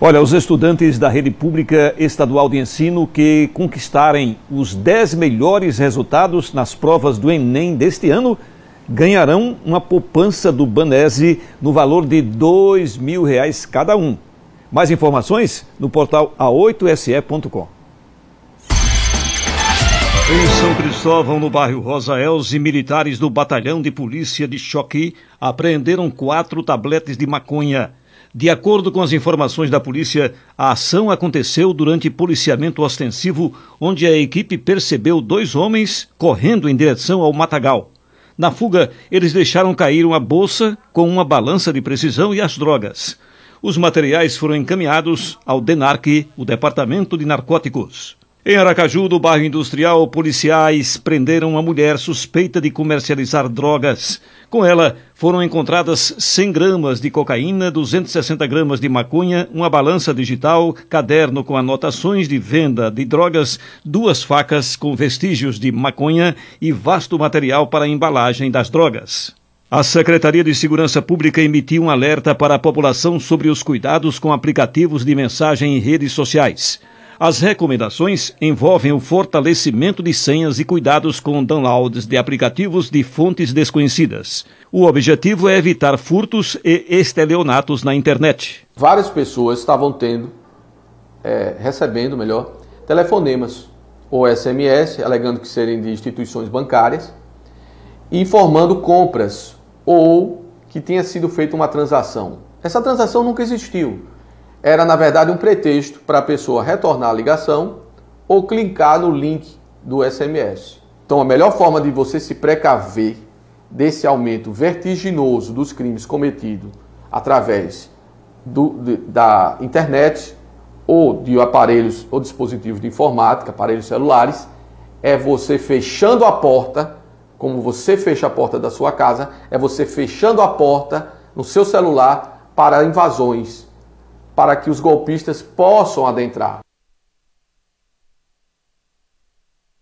Olha, os estudantes da rede pública estadual de ensino que conquistarem os 10 melhores resultados nas provas do Enem deste ano ganharão uma poupança do Banese no valor de R$ reais cada um. Mais informações no portal a8se.com. Em São Cristóvão, no bairro Rosa Elze, militares do Batalhão de Polícia de Choque apreenderam quatro tabletes de maconha. De acordo com as informações da polícia, a ação aconteceu durante policiamento ostensivo, onde a equipe percebeu dois homens correndo em direção ao matagal. Na fuga, eles deixaram cair uma bolsa com uma balança de precisão e as drogas. Os materiais foram encaminhados ao DENARC, o Departamento de Narcóticos. Em Aracaju, do bairro industrial, policiais prenderam uma mulher suspeita de comercializar drogas. Com ela foram encontradas 100 gramas de cocaína, 260 gramas de maconha, uma balança digital, caderno com anotações de venda de drogas, duas facas com vestígios de maconha e vasto material para a embalagem das drogas. A Secretaria de Segurança Pública emitiu um alerta para a população sobre os cuidados com aplicativos de mensagem em redes sociais. As recomendações envolvem o fortalecimento de senhas e cuidados com downloads de aplicativos de fontes desconhecidas. O objetivo é evitar furtos e estelionatos na internet. Várias pessoas estavam tendo, é, recebendo, melhor, telefonemas ou SMS alegando que serem de instituições bancárias, informando compras ou que tinha sido feita uma transação. Essa transação nunca existiu era na verdade um pretexto para a pessoa retornar a ligação ou clicar no link do SMS. Então, a melhor forma de você se precaver desse aumento vertiginoso dos crimes cometidos através do, de, da internet ou de aparelhos ou dispositivos de informática, aparelhos celulares, é você fechando a porta, como você fecha a porta da sua casa, é você fechando a porta no seu celular para invasões para que os golpistas possam adentrar.